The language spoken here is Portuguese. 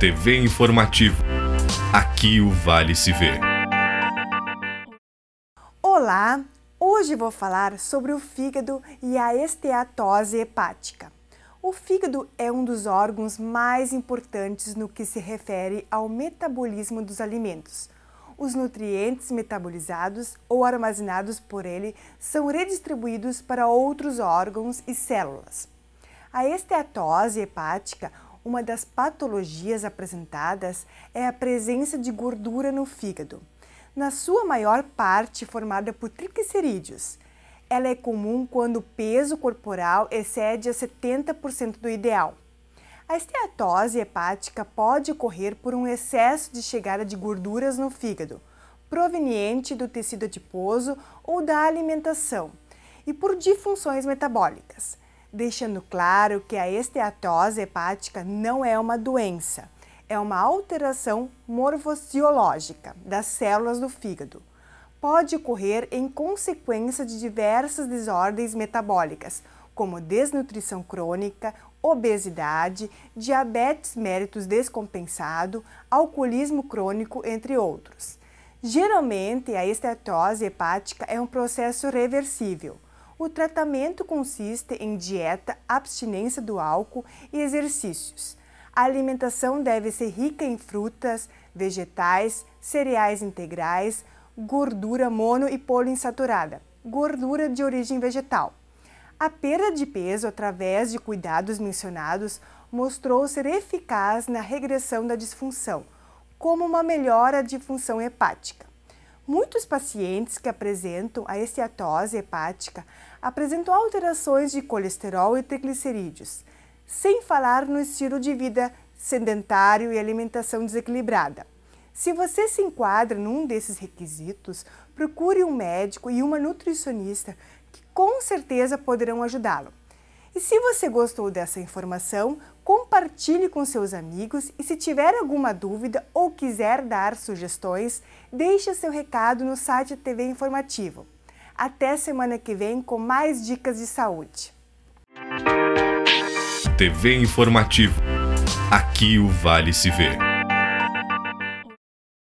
TV Informativo. Aqui o Vale se vê. Olá, hoje vou falar sobre o fígado e a esteatose hepática. O fígado é um dos órgãos mais importantes no que se refere ao metabolismo dos alimentos. Os nutrientes metabolizados ou armazenados por ele são redistribuídos para outros órgãos e células. A esteatose hepática uma das patologias apresentadas é a presença de gordura no fígado, na sua maior parte formada por triglicerídeos. Ela é comum quando o peso corporal excede a 70% do ideal. A esteatose hepática pode ocorrer por um excesso de chegada de gorduras no fígado, proveniente do tecido adiposo ou da alimentação, e por disfunções metabólicas deixando claro que a esteatose hepática não é uma doença, é uma alteração morfosiológica das células do fígado. Pode ocorrer em consequência de diversas desordens metabólicas, como desnutrição crônica, obesidade, diabetes méritos descompensado, alcoolismo crônico, entre outros. Geralmente, a esteatose hepática é um processo reversível o tratamento consiste em dieta, abstinência do álcool e exercícios. A alimentação deve ser rica em frutas, vegetais, cereais integrais, gordura mono e poliinsaturada, gordura de origem vegetal. A perda de peso através de cuidados mencionados mostrou ser eficaz na regressão da disfunção, como uma melhora de função hepática. Muitos pacientes que apresentam a esteatose hepática apresentam alterações de colesterol e triglicerídeos, sem falar no estilo de vida sedentário e alimentação desequilibrada. Se você se enquadra num desses requisitos, procure um médico e uma nutricionista que com certeza poderão ajudá-lo. E se você gostou dessa informação, compartilhe com seus amigos e se tiver alguma dúvida ou quiser dar sugestões, deixe seu recado no site TV Informativo. Até semana que vem com mais dicas de saúde. TV Informativo. Aqui o Vale se vê.